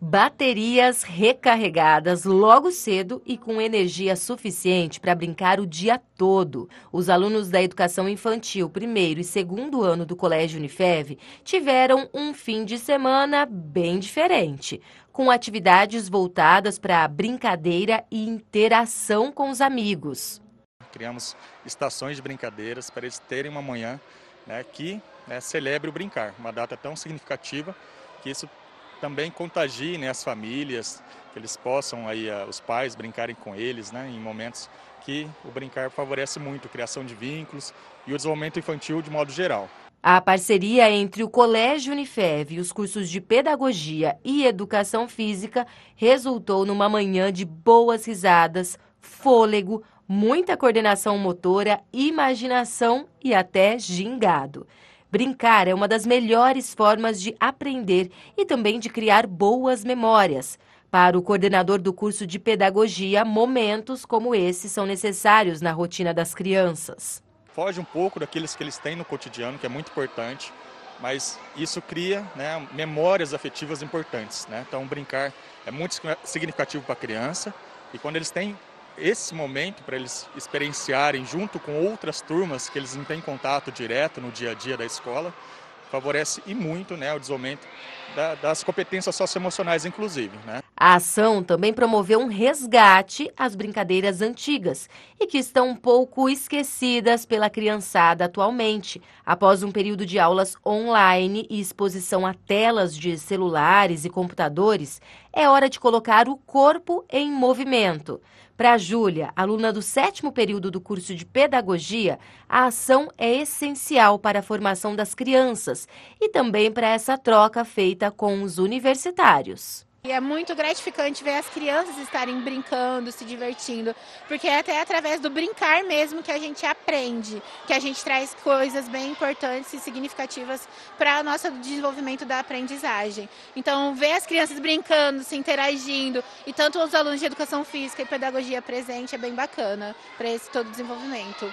baterias recarregadas logo cedo e com energia suficiente para brincar o dia todo. Os alunos da educação infantil, primeiro e segundo ano do Colégio Unifev, tiveram um fim de semana bem diferente, com atividades voltadas para a brincadeira e interação com os amigos. Criamos estações de brincadeiras para eles terem uma manhã né, que né, celebre o brincar, uma data tão significativa que isso também contagie né, as famílias, que eles possam aí ah, os pais brincarem com eles, né, em momentos que o brincar favorece muito a criação de vínculos e o desenvolvimento infantil de modo geral. A parceria entre o Colégio Unifev e os cursos de Pedagogia e Educação Física resultou numa manhã de boas risadas, fôlego, muita coordenação motora, imaginação e até gingado. Brincar é uma das melhores formas de aprender e também de criar boas memórias. Para o coordenador do curso de pedagogia, momentos como esse são necessários na rotina das crianças. Foge um pouco daqueles que eles têm no cotidiano, que é muito importante, mas isso cria né, memórias afetivas importantes. Né? Então, brincar é muito significativo para a criança e quando eles têm esse momento para eles experienciarem junto com outras turmas que eles não têm contato direto no dia a dia da escola favorece e muito né, o desenvolvimento da, das competências socioemocionais, inclusive. Né? A ação também promoveu um resgate às brincadeiras antigas e que estão um pouco esquecidas pela criançada atualmente, após um período de aulas online e exposição a telas de celulares e computadores. É hora de colocar o corpo em movimento. Para a Júlia, aluna do sétimo período do curso de Pedagogia, a ação é essencial para a formação das crianças e também para essa troca feita com os universitários. E é muito gratificante ver as crianças estarem brincando, se divertindo, porque é até através do brincar mesmo que a gente aprende, que a gente traz coisas bem importantes e significativas para o nosso desenvolvimento da aprendizagem. Então, ver as crianças brincando, se interagindo, e tanto os alunos de educação física e pedagogia presente é bem bacana para esse todo desenvolvimento.